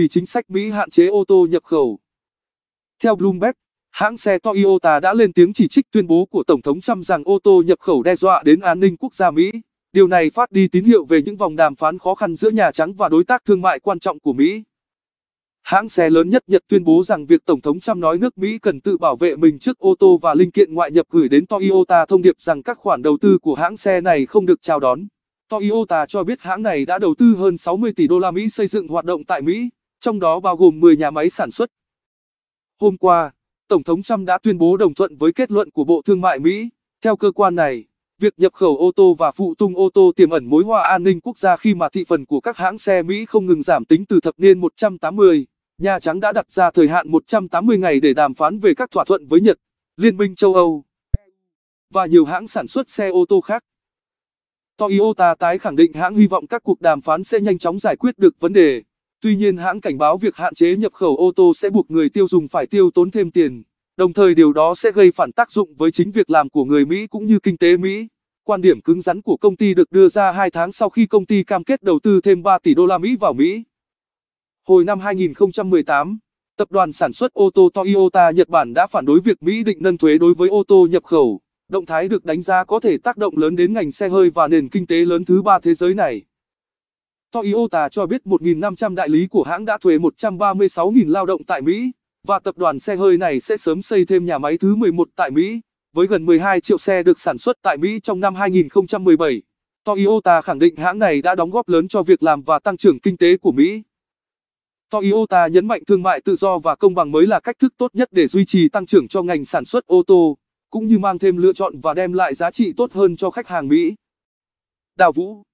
vì chính sách Mỹ hạn chế ô tô nhập khẩu. Theo Bloomberg, hãng xe Toyota đã lên tiếng chỉ trích tuyên bố của Tổng thống Trump rằng ô tô nhập khẩu đe dọa đến an ninh quốc gia Mỹ. Điều này phát đi tín hiệu về những vòng đàm phán khó khăn giữa Nhà Trắng và đối tác thương mại quan trọng của Mỹ. Hãng xe lớn nhất Nhật tuyên bố rằng việc Tổng thống Trump nói nước Mỹ cần tự bảo vệ mình trước ô tô và linh kiện ngoại nhập gửi đến Toyota thông điệp rằng các khoản đầu tư của hãng xe này không được chào đón. Toyota cho biết hãng này đã đầu tư hơn 60 tỷ đô la Mỹ xây dựng hoạt động tại Mỹ trong đó bao gồm 10 nhà máy sản xuất. Hôm qua, Tổng thống Trump đã tuyên bố đồng thuận với kết luận của Bộ Thương mại Mỹ. Theo cơ quan này, việc nhập khẩu ô tô và phụ tung ô tô tiềm ẩn mối hòa an ninh quốc gia khi mà thị phần của các hãng xe Mỹ không ngừng giảm tính từ thập niên 180. Nhà Trắng đã đặt ra thời hạn 180 ngày để đàm phán về các thỏa thuận với Nhật, Liên minh châu Âu và nhiều hãng sản xuất xe ô tô khác. Toyota tái khẳng định hãng hy vọng các cuộc đàm phán sẽ nhanh chóng giải quyết được vấn đề. Tuy nhiên hãng cảnh báo việc hạn chế nhập khẩu ô tô sẽ buộc người tiêu dùng phải tiêu tốn thêm tiền, đồng thời điều đó sẽ gây phản tác dụng với chính việc làm của người Mỹ cũng như kinh tế Mỹ. Quan điểm cứng rắn của công ty được đưa ra 2 tháng sau khi công ty cam kết đầu tư thêm 3 tỷ đô la Mỹ vào Mỹ. Hồi năm 2018, tập đoàn sản xuất ô tô Toyota Nhật Bản đã phản đối việc Mỹ định nâng thuế đối với ô tô nhập khẩu. Động thái được đánh giá có thể tác động lớn đến ngành xe hơi và nền kinh tế lớn thứ ba thế giới này. Toyota cho biết 1.500 đại lý của hãng đã thuê 136.000 lao động tại Mỹ, và tập đoàn xe hơi này sẽ sớm xây thêm nhà máy thứ 11 tại Mỹ, với gần 12 triệu xe được sản xuất tại Mỹ trong năm 2017. Toyota khẳng định hãng này đã đóng góp lớn cho việc làm và tăng trưởng kinh tế của Mỹ. Toyota nhấn mạnh thương mại tự do và công bằng mới là cách thức tốt nhất để duy trì tăng trưởng cho ngành sản xuất ô tô, cũng như mang thêm lựa chọn và đem lại giá trị tốt hơn cho khách hàng Mỹ. Đào Vũ